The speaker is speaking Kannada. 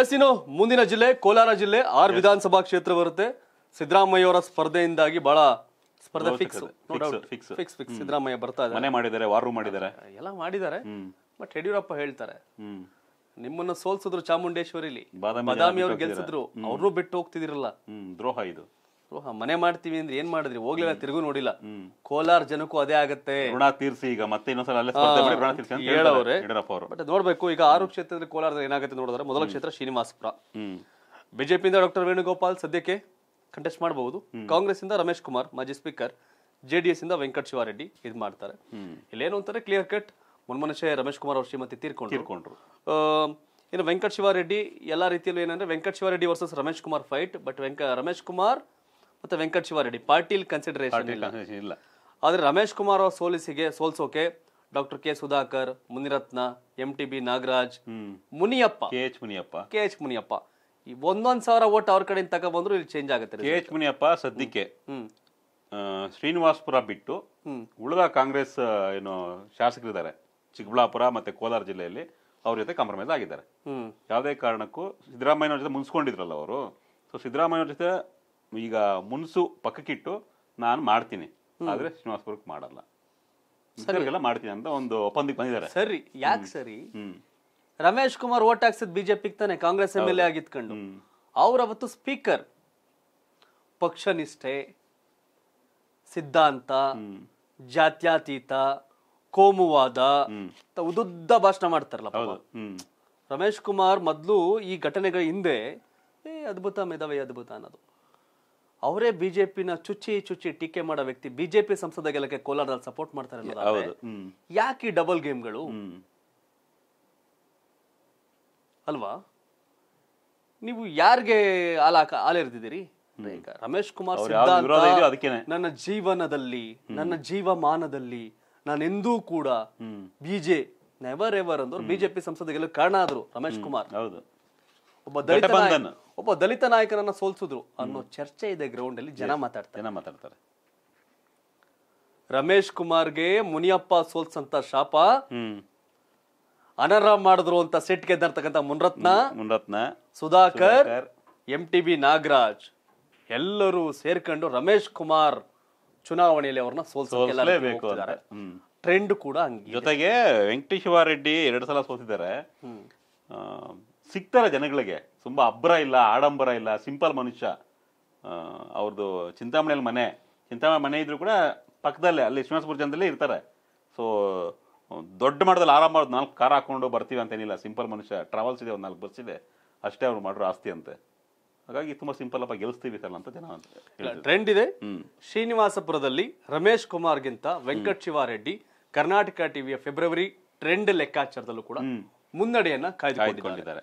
ಎಸ್ ಇನ್ನು ಮುಂದಿನ ಜಿಲ್ಲೆ ಕೋಲಾರ ಜಿಲ್ಲೆ ಆರ್ ವಿಧಾನಸಭಾ ಕ್ಷೇತ್ರ ಬರುತ್ತೆ ಸಿದ್ದರಾಮಯ್ಯ ಅವರ ಸ್ಪರ್ಧೆಯಿಂದಾಗಿ ಬಹಳ ಸ್ಪರ್ಧೆ fix fix fix fix Siddaramaiah ಬರ್ತಾ ಇದ್ದಾರೆ ಮನೆ ಮಾಡಿದ್ದಾರೆ ವಾರು ಮಾಡಿದ್ದಾರೆ ಎಲ್ಲ ಮಾಡಿದ್ದಾರೆ ಬಟ್ ಯಡಿಯೂರಪ್ಪ ಹೇಳ್ತಾರೆ ನಿಮ್ಮನ್ನ ಸೋಲ್ಸಿದ್ರು ಚಾಮುಂಡೇಶ್ವರಿಲಿ ಬಾದಾಮಿ ಅವರು ಗೆಲ್ಸಿದ್ರು ಅವ್ರನ್ನೂ ಬಿಟ್ಟು ಹೋಗ್ತಿದಿರಲ್ಲ ದ್ರೋಹ ಇದು ಮನೆ ಮಾಡ್ತೀವಿ ಅಂದ್ರೆ ಏನ್ ಮಾಡಿದ್ರಿ ಹೋಗ್ಲಿಲ್ಲ ತಿರುಗು ನೋಡಿಲ್ಲ ಕೋಲಾರ ಜನಕ್ಕೂ ಅದೇ ಆಗತ್ತೆ ಋಣ ತೀರ್ಸಿ ಈಗ ಮತ್ತೆ ಬಟ್ ನೋಡ್ಬೇಕು ಈಗ ಆರು ಕ್ಷೇತ್ರದಲ್ಲಿ ಕೋಲಾರದ ಏನಾಗುತ್ತೆ ನೋಡಿದ್ರೆ ಮೊದಲ ಕ್ಷೇತ್ರ ಶ್ರೀನಿವಾಸಪುರ ಬಿಜೆಪಿಯಿಂದ ಡಾಕ್ಟರ್ ವೇಣುಗೋಪಾಲ್ ಸದ್ಯಕ್ಕೆ ಕಂಟೆಸ್ಟ್ ಮಾಡಬಹುದು ಕಾಂಗ್ರೆಸ್ ಇಂದ ರಮೇಶ್ ಕುಮಾರ್ ಮಾಜಿ ಸ್ಪೀಕರ್ ಜೆ ಡಿ ಎಸ್ ಇಂದ ವೆಂಕಟ ಶಿವಾರೆಡ್ಡಿ ಇದು ಮಾಡ್ತಾರೆ ಇಲ್ಲೇನು ಅಂತಾರೆ ಕ್ಲಿಯರ್ ಕಟ್ ಮುನ್ಮನುಷ್ಯ ರಮೇಶ್ ಕುಮಾರ್ ಅವ್ರ ಶ್ರೀಮತಿ ತೀರ್ಕೊಂಡ್ರು ಇನ್ನು ವೆಂಕಟ ಶಿವಾರೆಡ್ಡಿ ಎಲ್ಲ ರೀತಿಯಲ್ಲೂ ಏನಂದ್ರೆ Venkata Shivareddy versus Ramesh Kumar fight but ವೆಂಕ ರಮೇಶ್ ಕುಮಾರ್ ಮತ್ತೆ ವೆಂಕಟ ಶಿವಾರೆಡ್ಡಿ ಪಾಟೀಲ್ ಕನ್ಸಿಡರೇಷನ್ ಇಲ್ಲ ಆದ್ರೆ ರಮೇಶ್ ಕುಮಾರ್ ಅವರ ಸೋಲಿಸಿಗೆ ಸೋಲ್ಸೋಕೆ doctor K Sudhakar Muniratna M T B Nagaraj Muniyappa K H Muniyappa K H Muniyappa ಈ ಒಂದೊಂದ್ ಸಾವಿರ ಓಟ್ ಅವ್ರ ಕಡೆಯಿಂದ ಬಂದ್ರು ಇಲ್ಲಿ ಚೇಂಜ್ ಆಗುತ್ತೆ ಕೆ ಎಚ್ ಮುನಿಯಪ್ಪ ಸದ್ಯಕ್ಕೆ ಶ್ರೀನಿವಾಸಪುರ ಬಿಟ್ಟು ಉಳಿದ ಕಾಂಗ್ರೆಸ್ ಏನು ಶಾಸಕರಿದ್ದಾರೆ ಚಿಕ್ಕಬಳ್ಳಾಪುರ ಮತ್ತೆ ಕೋಲಾರ ಜಿಲ್ಲೆಯಲ್ಲಿ ಅವ್ರ ಜೊತೆ ಕಾಂಪ್ರಮೈಸ್ ಆಗಿದ್ದಾರೆ ಯಾವುದೇ ಕಾರಣಕ್ಕೂ ಸಿದ್ದರಾಮಯ್ಯವ್ರ ಜೊತೆ ಮುನ್ಸ್ಕೊಂಡಿದ್ರಲ್ಲ ಅವರು ಸೊ ಸಿದ್ದರಾಮಯ್ಯವ್ರ ಜೊತೆ ಈಗ ಮುನ್ಸು ಪಕ್ಕಕ್ಕಿಟ್ಟು ನಾನು ಮಾಡ್ತೀನಿ ಆದ್ರೆ ಶ್ರೀನಿವಾಸಪುರಕ್ಕೆ ಮಾಡಲ್ಲ ಮಾಡ್ತೀನಿ ಅಂತ ಒಂದು ಒಪ್ಪಂದಕ್ಕೆ ಬಂದಿದ್ದಾರೆ ಸರಿ ಯಾಕೆ ಸರಿ ರಮೇಶ್ ಕುಮಾರ್ ಓಟ್ ಹಾಕ್ಸಿದ್ ಬಿಜೆಪಿ ತಾನೆ ಕಾಂಗ್ರೆಸ್ ಎಂ ಎಲ್ ಎ ಅವ್ರ ಅವತ್ತು ಸ್ಪೀಕರ್ ಪಕ್ಷ ನಿಷ್ಠೆ ಸಿದ್ಧಾಂತ ಜಾತ್ಯಾತೀತ ಕೋಮುವಾದ ಉದುದ್ದ ಭಾಷಣ ಮಾಡ್ತಾರಲ್ಲ ರಮೇಶ್ ಕುಮಾರ್ ಮೊದಲು ಈ ಘಟನೆಗಳ ಹಿಂದೆ ಏ ಅದ್ಭುತ ಮೇಧಾವಿ ಅದ್ಭುತ ಅನ್ನೋದು ಅವರೇ ಬಿಜೆಪಿನ ಚುಚ್ಚಿ ಚುಚ್ಚಿ ಟೀಕೆ ಮಾಡೋ ವ್ಯಕ್ತಿ ಬಿಜೆಪಿ ಸಂಸದ ಗೆಲಕ್ಕೆ ಕೋಲಾರದಲ್ಲಿ ಸಪೋರ್ಟ್ ಮಾಡ್ತಾರೆ ಯಾಕೆ ಡಬಲ್ ಗೇಮ್ಗಳು ಅಲ್ವಾ ನೀವು ಯಾರಿಗೆ ಹಾಲೆರೆದಿದ್ದೀರಿ ಈಗ ರಮೇಶ್ ಕುಮಾರ್ ನನ್ನ ಜೀವನದಲ್ಲಿ ನನ್ನ ಜೀವಮಾನದಲ್ಲಿ ನಾನೆಂದೂ ಕೂಡ ಬಿಜೆ ನೆವರ್ ಎವರ್ ಅಂದ್ರು ಬಿಜೆಪಿ ಸಂಸದ ಗೆಲ್ಲ ಕಾರಣ ಆದ್ರು ರಮೇಶ್ ಕುಮಾರ್ ಹೌದು ಒಬ್ಬ ದಲಿತ ಒಬ್ಬ ದಲಿತ ನಾಯಕನನ್ನ ಸೋಲ್ಸಿದ್ರು ಅನ್ನೋ ಚರ್ಚೆ ಇದೆ ಗ್ರೌಂಡ್ ಅಲ್ಲಿ ಜನ ಮಾತಾಡ್ತಾರೆ ಮಾತಾಡ್ತಾರೆ ರಮೇಶ್ ಕುಮಾರ್ಗೆ ಮುನಿಯಪ್ಪ ಸೋಲ್ಸಂತ ಶಾಪ ಅನರ್ಹ ಮಾಡಿದ್ರು ಅಂತ ಸೆಟ್ ಗೆದ್ದಂತಕ್ಕಂಥ Muniratna Muniratna Sudhakar M T B Nagaraj ಎಲ್ಲರೂ ಸೇರ್ಕೊಂಡು ರಮೇಶ್ ಕುಮಾರ್ ಚುನಾವಣೆಯಲ್ಲಿ ಅವ್ರನ್ನ ಸೋಲ್ಸಲೇಬೇಕು ಟ್ರೆಂಡ್ ಕೂಡ ಜೊತೆಗೆ ವೆಂಕಟೇಶ್ವರ ರೆಡ್ಡಿ ಎರಡು ಸಲ ಸೋತಿದ್ದಾರೆ ಸಿಗ್ತಾರೆ ಜನಗಳಿಗೆ ತುಂಬ ಅಬ್ಬರ ಇಲ್ಲ ಆಡಂಬರ ಇಲ್ಲ ಸಿಂಪಲ್ ಮನುಷ್ಯ ಅವ್ರದ್ದು ಚಿಂತಾಮಣಿಯಲ್ಲಿ ಮನೆ ಚಿಂತಾಮಣಿ ಮನೆ ಇದ್ದರೂ ಕೂಡ ಪಕ್ಕದಲ್ಲೇ ಅಲ್ಲಿ ವಿಶ್ವಾಸಪುರ ಜನದಲ್ಲೇ ಇರ್ತಾರೆ ಸೊ ದೊಡ್ಡ ಮಟ್ಟದಲ್ಲಿ ಆರಾಮ ಮಾಡೋದು ನಾಲ್ಕು ಕಾರ್ ಹಾಕ್ಕೊಂಡು ಬರ್ತೀವಿ ಅಂತೇನಿಲ್ಲ ಸಿಂಪಲ್ ಮನುಷ್ಯ ಟ್ರಾವೆಲ್ಸ್ ಇದೆ ಒಂದು ನಾಲ್ಕು ಬಸ್ ಇದೆ ಅಷ್ಟೇ ಅವ್ರು ಮಾಡಿರೋ ಆಸ್ತಿ ಅಂತೆ ಹಾಗಾಗಿ ತುಂಬ ಸಿಂಪಲ್ ಅಪ್ಪ ಗೆಲ್ಸ್ತೀವಿ ಸರ್ ಅಂತ ಜನ ಅಂತ ಟ್ರೆಂಡ್ ಇದೆ ಶ್ರೀನಿವಾಸಪುರದಲ್ಲಿ ರಮೇಶ್ ಕುಮಾರ್ ಗಿಂತ ವೆಂಕಟ್ ಶಿವಾರೆಡ್ಡಿ ಕರ್ನಾಟಕ ಟಿವಿಯ ಫೆಬ್ರವರಿ ಟ್ರೆಂಡ್ ಲೆಕ್ಕಾಚಾರದಲ್ಲೂ ಕೂಡ ಮುನ್ನಡೆಯನ್ನ ಕಾಯ್ದುಕೊಂಡಿದ್ದಾರೆ